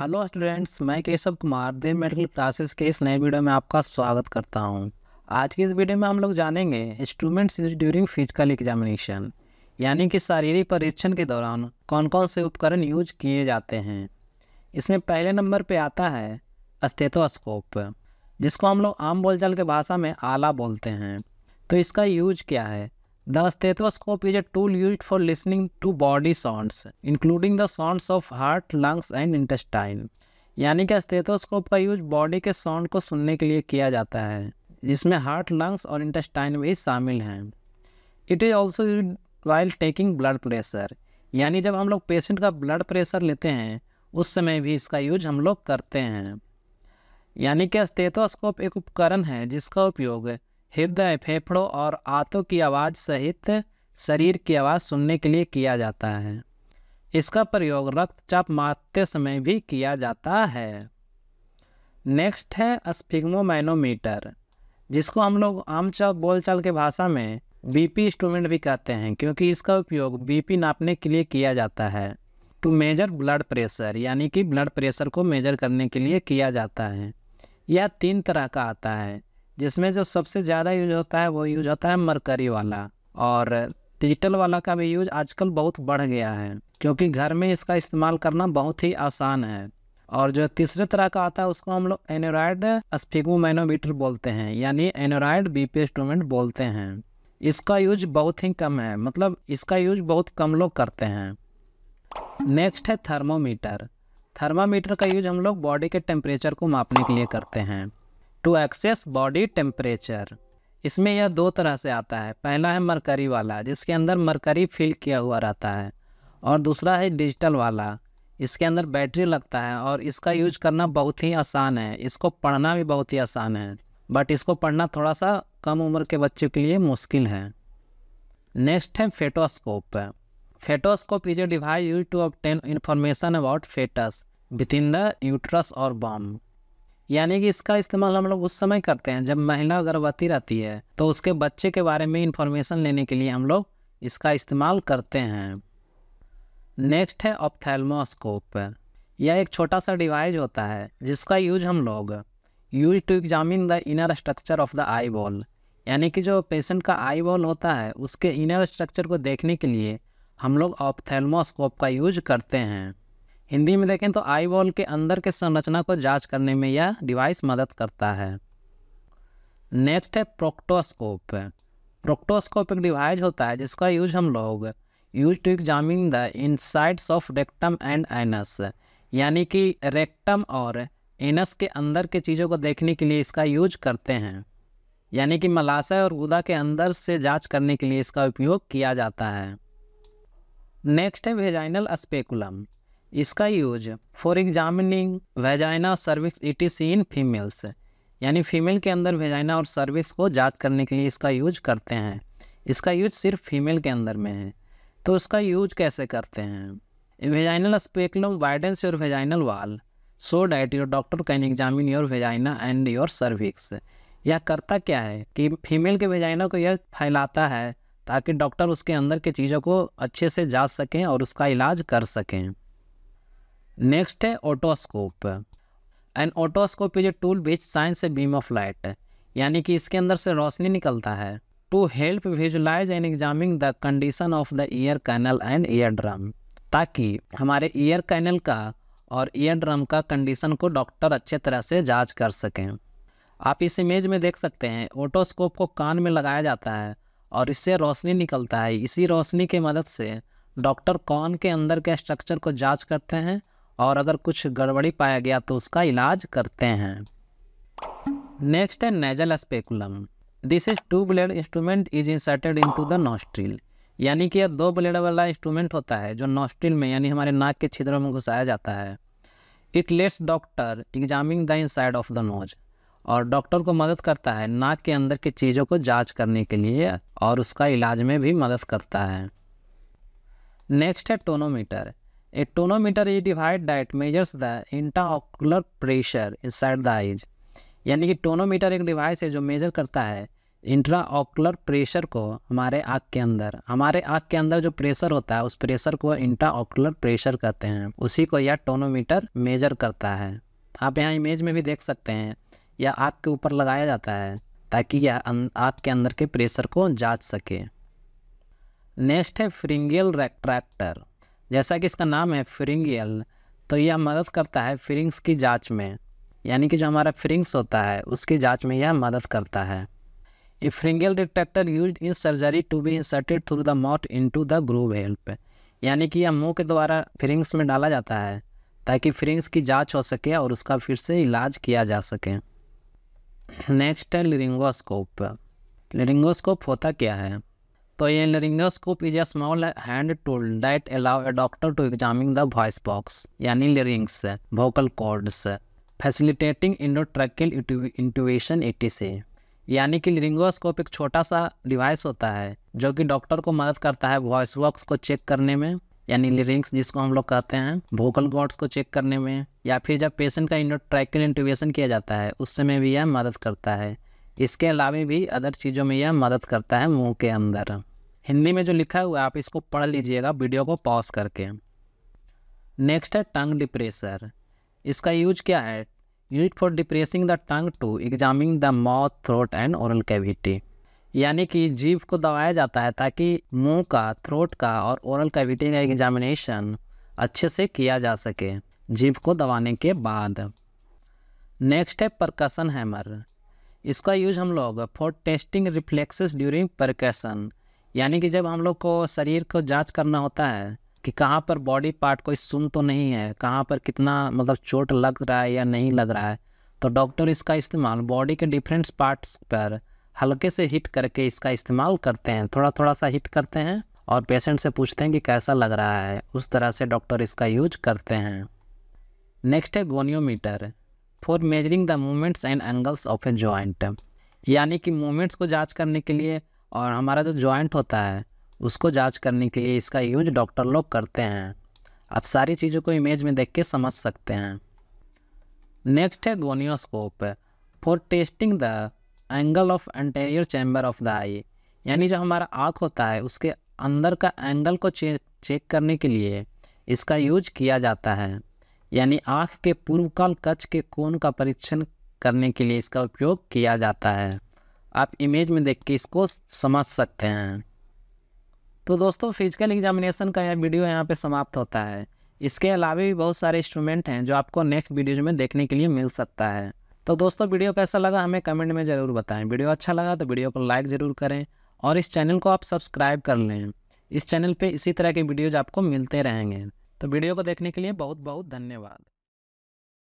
Hello students मैं Keshav Kumar Dev medical classes के इस नए वीडियो में आपका स्वागत करता हूं। आज की इस वीडियो में हम लोग जानेंगे instruments use during physical examination यानी कि शारीरिक परीक्षण के दौरान कौन कौन से उपकरण यूज किए जाते हैं इसमें पहले नंबर पर आता है अस्तित्वस्कोप जिसको हम लोग आम बोलचाल के भाषा में आला बोलते हैं तो इसका यूज क्या है The stethoscope is a tool used for listening to body sounds, including the sounds of heart, lungs and intestine. यानी कि स्टेथोस्कोप का यूज बॉडी के साउंड को सुनने के लिए किया जाता है जिसमें हार्ट लंग्स और इंटेस्टाइन भी शामिल हैं it is also use while taking blood pressure यानी जब हम लोग पेशेंट का ब्लड प्रेशर लेते हैं उस समय भी इसका यूज हम लोग करते हैं यानी कि स्टेथोस्कोप एक उपकरण है जिसका उपयोग हृदय फेफड़ों और आंतों की आवाज़ सहित शरीर की आवाज़ सुनने के लिए किया जाता है इसका प्रयोग रक्तचाप मारते समय भी किया जाता है नेक्स्ट है स्फिग्मोमैनोमीटर जिसको हम लोग आमचाल बोलचाल के भाषा में बीपी इंस्ट्रूमेंट भी कहते हैं क्योंकि इसका उपयोग बीपी नापने के लिए किया जाता है टू मेजर ब्लड प्रेशर यानी कि ब्लड प्रेशर को मेजर करने के लिए किया जाता है यह तीन तरह का आता है जिसमें जो सबसे ज़्यादा यूज होता है वो यूज होता है मरकरी वाला और डिजिटल वाला का भी यूज आजकल बहुत बढ़ गया है क्योंकि घर में इसका इस्तेमाल करना बहुत ही आसान है और जो तीसरे तरह का आता है उसको हम लोग एनोराइड स्फिगोमैनोमीटर बोलते हैं यानी एनोराइड बी इंस्ट्रूमेंट बोलते हैं इसका यूज बहुत ही कम है मतलब इसका यूज बहुत कम लोग करते हैं नेक्स्ट है थर्मोमीटर थर्मामीटर का यूज हम लोग बॉडी के टेम्परेचर को मापने के लिए करते हैं टू एक्सेस बॉडी टेम्परेचर इसमें यह दो तरह से आता है पहला है मरकरी वाला जिसके अंदर मरकरी फिल किया हुआ रहता है और दूसरा है डिजिटल वाला इसके अंदर बैटरी लगता है और इसका यूज करना बहुत ही आसान है इसको पढ़ना भी बहुत ही आसान है बट इसको पढ़ना थोड़ा सा कम उम्र के बच्चों के लिए मुश्किल है नेक्स्ट है fetoscope fetoscope is a device use to obtain information about fetus with in the uterus और बॉम्ब यानी कि इसका इस्तेमाल हम लोग उस समय करते हैं जब महिला गर्भवती रहती है तो उसके बच्चे के बारे में इंफॉर्मेशन लेने के लिए हम लोग इसका इस्तेमाल करते हैं नेक्स्ट है ऑप्थेलमोस्कोप यह एक छोटा सा डिवाइस होता है जिसका यूज हम लोग use to examine the inner structure of the eyeball यानी कि जो पेशेंट का आई बॉल होता है उसके इनर स्ट्रक्चर को देखने के लिए हम लोग ऑप्थेलमोस्कोप का यूज करते हैं हिंदी में देखें तो आई बॉल के अंदर के संरचना को जांच करने में यह डिवाइस मदद करता है नेक्स्ट है प्रोक्टोस्कोप प्रोक्टोस्कोप एक डिवाइस होता है जिसका यूज हम लोग use to examine the insides of rectum and anus यानी कि रेक्टम और एनस के अंदर के चीज़ों को देखने के लिए इसका यूज करते हैं यानी कि मलाशय और गुदा के अंदर से जांच करने के लिए इसका उपयोग किया जाता है नेक्स्ट है वेजाइनल स्पेकुलम इसका use for examining vagina cervix it is in females यानी फीमेल के अंदर वेजाइना और सर्विक्स को जांच करने के लिए इसका यूज करते हैं इसका यूज सिर्फ फीमेल के अंदर में है तो इसका यूज कैसे करते हैं vaginal speculum widens your vaginal wall so that your doctor can examine your vagina and your cervix यह करता क्या है कि फीमेल के वेजाइना को यह फैलाता है ताकि डॉक्टर उसके अंदर की चीज़ों को अच्छे से जांच सकें और उसका इलाज कर सकें नेक्स्ट है otoscope and otoscope is a tool which shines a beam of light यानी कि इसके अंदर से रोशनी निकलता है to help visualize and examine the condition of the ear canal and ear drum ताकि हमारे ईयर कैनल का और ईयर ड्रम का कंडीशन को डॉक्टर अच्छे तरह से जांच कर सकें आप इस इमेज में देख सकते हैं ऑटोस्कोप को कान में लगाया जाता है और इससे रोशनी निकलता है इसी रोशनी के मदद से डॉक्टर कान के अंदर के स्ट्रक्चर को जांच करते हैं और अगर कुछ गड़बड़ी पाया गया तो उसका इलाज करते हैं नेक्स्ट है nasal speculum this is two blade instrument is inserted into the nostril यानी कि यह दो ब्लेड वाला इंस्ट्रूमेंट होता है जो नॉस्ट्रिल में यानी हमारे नाक के छिद्रों में घुसाया जाता है it lets doctor examine the inside of the nose और डॉक्टर को मदद करता है नाक के अंदर की चीज़ों को जांच करने के लिए और उसका इलाज में भी मदद करता है नेक्स्ट है tonometer tonometer tonometer is diet device the intra ocular pressure inside the eyes यानी कि टोनोमीटर एक डिवाइस है जो मेजर करता है इंट्रा ऑकुलर प्रेशर को हमारे आँख के अंदर हमारे आँख के अंदर जो प्रेशर होता है उस प्रेशर को इंट्रा ऑकुलर प्रेशर कहते हैं उसी को यह टोनोमीटर मेजर करता है आप यहाँ इमेज में भी देख सकते हैं यह आँख के ऊपर लगाया जाता है ताकि यह अं-, आँख के अंदर के प्रेशर को जांच सके नेक्स्ट है फ्रिंगियल रेट्रैक्टर जैसा कि इसका नाम है फ्रिंगियल तो यह मदद करता है फ्रिंग्स की जांच में यानी कि जो हमारा फिरिंग्स होता है उसकी जांच में यह मदद करता है a pharyngeal detector use in surgery to be inserted through the mouth to the groove help यानी कि यह मुंह के द्वारा फिरिंग्स में डाला जाता है ताकि फिरिंग्स की जाँच हो सके और उसका फिर से इलाज किया जा सके नेक्स्ट है लिरिंगोस्कोप लिरिंगोस्कोप होता क्या है तो ये laryngoscope is a small hand tool that allow a doctor to examine the voice box यानी larynx vocal cords facilitating endotracheal intubation से यानी कि लिरिंगोस्कोप एक छोटा सा डिवाइस होता है जो कि डॉक्टर को मदद करता है वॉइस बॉक्स को चेक करने में यानी लिरिंग्स जिसको हम लोग कहते हैं वोकल कॉर्ड्स को चेक करने में या फिर जब पेशेंट का इंडोट्रैकल इंटुएशन किया जाता है उस समय भी यह मदद करता है इसके अलावा भी अदर चीज़ों में यह मदद करता है मुंह के अंदर हिंदी में जो लिखा हुआ है आप इसको पढ़ लीजिएगा वीडियो को पॉज करके नेक्स्ट है टंग डिप्रेसर इसका यूज क्या है use for depressing the tongue to examine the mouth throat and oral cavity यानी कि जीव को दबाया जाता है ताकि मुंह का थ्रोट का और ओरल कैविटी का एग्जामिनेशन अच्छे से किया जा सके जीव को दबाने के बाद नेक्स्ट है परकसन हैमर इसका यूज हम लोग for testing reflexes during percussion यानी कि जब हम लोग को शरीर को जांच करना होता है कि कहाँ पर बॉडी पार्ट कोई सुन तो नहीं है कहाँ पर कितना मतलब चोट लग रहा है या नहीं लग रहा है तो डॉक्टर इसका इस्तेमाल बॉडी के डिफरेंट पार्ट्स पर हल्के से हिट करके इसका इस्तेमाल करते हैं थोड़ा थोड़ा सा हिट करते हैं और पेशेंट से पूछते हैं कि कैसा लग रहा है उस तरह से डॉक्टर इसका यूज करते हैं नेक्स्ट है goniometer for measuring the movements and angles of a joint यानी कि मूवमेंट्स को जांच करने के लिए और हमारा जो जॉइंट होता है उसको जांच करने के लिए इसका यूज डॉक्टर लोग करते हैं आप सारी चीज़ों को इमेज में देख के समझ सकते हैं नेक्स्ट है gonioscope for testing the angle of anterior chamber of the eye यानी जो हमारा आँख होता है उसके अंदर का एंगल को चे, चेक करने के लिए इसका यूज किया जाता है यानी आँख के पूर्वकाल कच्छ के कोण का परीक्षण करने के लिए इसका उपयोग किया जाता है आप इमेज में देख के इसको समझ सकते हैं तो दोस्तों फिजिकल एग्जामिनेशन का यह वीडियो यहाँ पे समाप्त होता है इसके अलावा भी बहुत सारे इंस्ट्रूमेंट हैं जो आपको नेक्स्ट वीडियोज में देखने के लिए मिल सकता है तो दोस्तों वीडियो कैसा लगा हमें कमेंट में ज़रूर बताएं वीडियो अच्छा लगा तो वीडियो को लाइक ज़रूर करें और इस चैनल को आप सब्सक्राइब कर लें इस चैनल पर इसी तरह के वीडियोज आपको मिलते रहेंगे तो वीडियो को देखने के लिए बहुत बहुत धन्यवाद